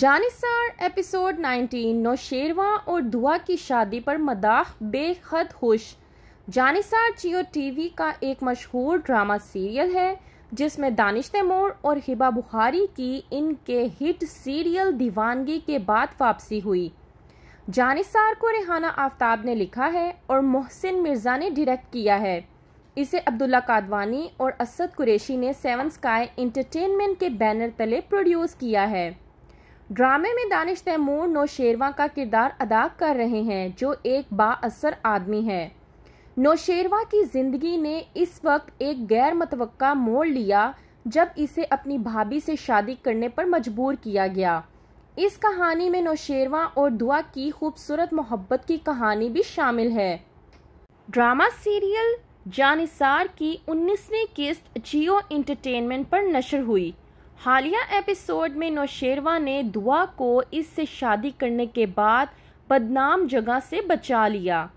जानिसार episode 19 Nausherwa और दुआ की शादी पर मदाख बेहद खुश जानिसार जियो टीवी का एक मशहूर ड्रामा सीरियल है जिसमें दानिश तैमूर और हिबा बुखारी की इनके हिट सीरियल दीवानगी के बाद वापसी हुई जानिसार को रेहाना आफ्ताब ने लिखा है और मोहसिन मिर्ज़ा ने डायरेक्ट किया है इसे अब्दुल्ला कादवानी और असद कुरैशी ने सेवन स्काई इंटरटेनमेंट के बैनर तले प्रोड्यूस किया है ड्रामे में दानिश तैमूर नौशेरवा का किरदार अदा कर रहे हैं जो एक बाअसर आदमी है नौशेरवा की ज़िंदगी ने इस वक्त एक गैर मतव मोड़ लिया जब इसे अपनी भाभी से शादी करने पर मजबूर किया गया इस कहानी में नौशेरवा और दुआ की खूबसूरत मोहब्बत की कहानी भी शामिल है ड्रामा सीरियल जानिसार की 19वीं किस्त जियो इंटरटेनमेंट पर नशर हुई हालिया एपिसोड में नौशेरवा ने दुआ को इससे शादी करने के बाद बदनाम जगह से बचा लिया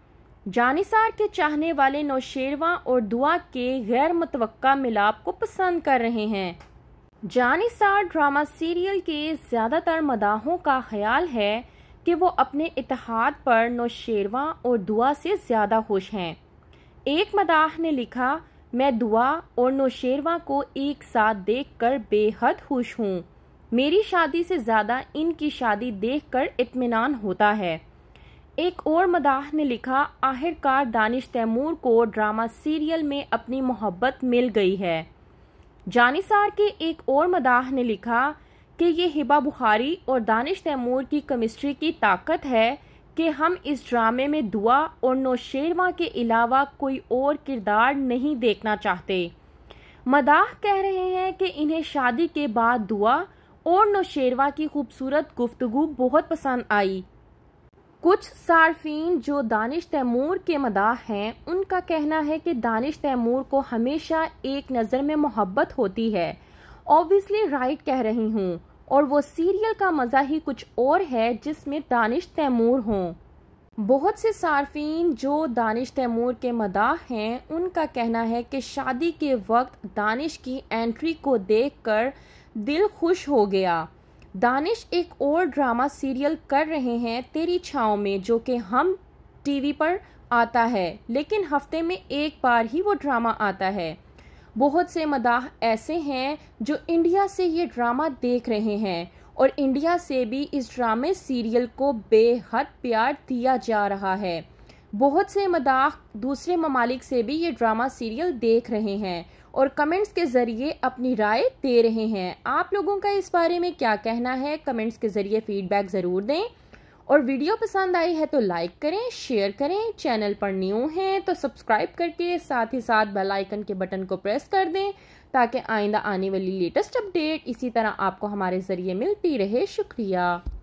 जानिसार के चाहने वाले नौशेरवा और दुआ के गैर मुतव मिलाप को पसंद कर रहे हैं जानिसार ड्रामा सीरियल के ज़्यादातर मदाहों का ख्याल है कि वो अपने इतिहाद पर नौशेरवा और दुआ से ज़्यादा खुश हैं एक मदाह ने लिखा मैं दुआ और नौशेरवा को एक साथ देखकर बेहद खुश हूँ मेरी शादी से ज़्यादा इनकी शादी देखकर इत्मीनान होता है एक और मदाह ने लिखा आखिरकार दानिश तैमूर को ड्रामा सीरियल में अपनी मोहब्बत मिल गई है जानिसार के एक और मदाह ने लिखा कि ये हिबा बुखारी और दानिश तैमूर की केमिस्ट्री की ताकत है कि हम इस ड्रामे में दुआ और नौशेरवा के अलावा कोई और किरदार नहीं देखना चाहते मदाह कह रहे हैं कि इन्हें शादी के बाद दुआ और नौशेरवा की खूबसूरत गुफ्तगु बहुत पसंद आई कुछ सार्फिन जो दानिश तैमूर के मदाह हैं उनका कहना है कि दानिश तैमूर को हमेशा एक नज़र में मोहब्बत होती है ऑब्वियसली राइट कह रही हूँ और वो सीरियल का मज़ा ही कुछ और है जिसमें दानिश तैमूर हों बहुत से सार्फिन जो दानिश तैमूर के मदाह हैं उनका कहना है कि शादी के वक्त दानिश की एंट्री को देखकर दिल खुश हो गया दानिश एक और ड्रामा सीरियल कर रहे हैं तेरी छाँव में जो कि हम टीवी पर आता है लेकिन हफ्ते में एक बार ही वो ड्रामा आता है बहुत से मदाह ऐसे हैं जो इंडिया से ये ड्रामा देख रहे हैं और इंडिया से भी इस ड्रामे सीरियल को बेहद प्यार दिया जा रहा है बहुत से मदाह दूसरे ममालिक से भी ये ड्रामा सीरियल देख रहे हैं और कमेंट्स के ज़रिए अपनी राय दे रहे हैं आप लोगों का इस बारे में क्या कहना है कमेंट्स के ज़रिए फीडबैक ज़रूर दें और वीडियो पसंद आई है तो लाइक करें शेयर करें चैनल पर न्यू हैं तो सब्सक्राइब करके साथ ही साथ बेल आइकन के बटन को प्रेस कर दें ताकि आइंदा आने वाली लेटेस्ट अपडेट इसी तरह आपको हमारे ज़रिए मिलती रहे शुक्रिया